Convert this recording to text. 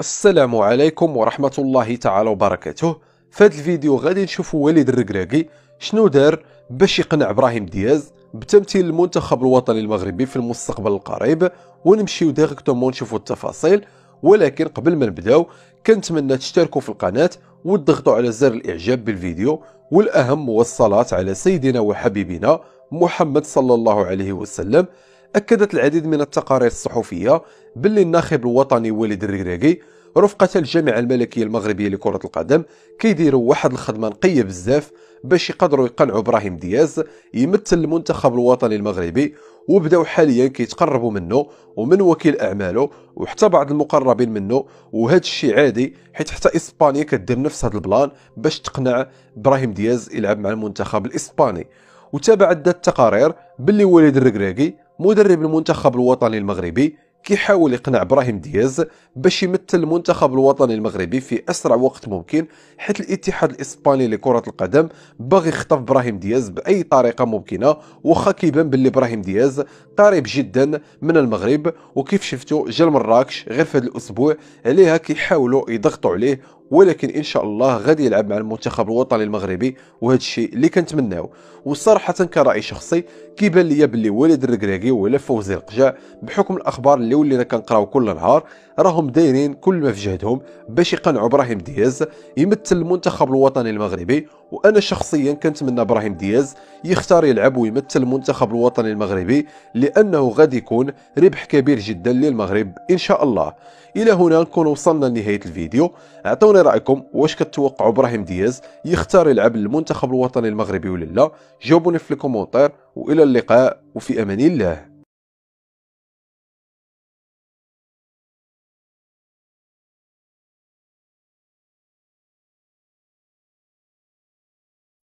السلام عليكم ورحمة الله تعالى وبركاته في هذا الفيديو غادي نشوفوا وليد الركراكي شنو دار باش يقنع ابراهيم دياز بتمثيل المنتخب الوطني المغربي في المستقبل القريب ونمشيو ديريكتومون نشوفو التفاصيل ولكن قبل ما نبداو كنتمنى تشتركوا في القناة وتضغطوا على زر الاعجاب بالفيديو والاهم هو الصلاة على سيدنا وحبيبنا محمد صلى الله عليه وسلم أكدت العديد من التقارير الصحفية باللي الناخب الوطني وليد الريغريغي رفقة الجامعة الملكية المغربية لكرة القدم كيديروا واحد الخدمة نقية بزاف باش يقدروا يقنعوا ابراهيم دياز يمثل المنتخب الوطني المغربي وبداو حاليا كيتقربوا منه ومن وكيل اعماله وحتى بعض المقربين منه وهذا الشيء عادي حيت حتى اسبانيا كدير نفس هذا البلان باش تقنع ابراهيم دياز يلعب مع المنتخب الاسباني وتابعت التقارير باللي وليد الركراكي مدرب المنتخب الوطني المغربي كيحاول يقنع ابراهيم دياز باش يمثل المنتخب الوطني المغربي في اسرع وقت ممكن حيت الاتحاد الاسباني لكره القدم باغي يخطف ابراهيم دياز باي طريقه ممكنه واخا كيبان باللي ابراهيم دياز قريب جدا من المغرب وكيف شفتوا جا لمراكش غير في هذا الاسبوع عليها كيحاولوا يضغطوا عليه ولكن ان شاء الله غادي يلعب مع المنتخب الوطني المغربي وهذا الشيء اللي كنتمناو وصراحه كراي شخصي كيبان ليا باللي وليد الركراكي ولا فوزي القجاع بحكم الاخبار اللي ولينا كنقراو كل نهار راهم دايرين كل ما في جهدهم باش يقنعوا ابراهيم دياز يمثل المنتخب الوطني المغربي وانا شخصيا كنتمنى ابراهيم دياز يختار يلعب ويمثل المنتخب الوطني المغربي لانه غادي يكون ربح كبير جدا للمغرب ان شاء الله الى هنا نكون وصلنا لنهايه الفيديو اعطوني رايكم واش كتوقعوا ابراهيم دياز يختار يلعب للمنتخب الوطني المغربي ولا لا جاوبوني في الكومونتير والى اللقاء وفي امان الله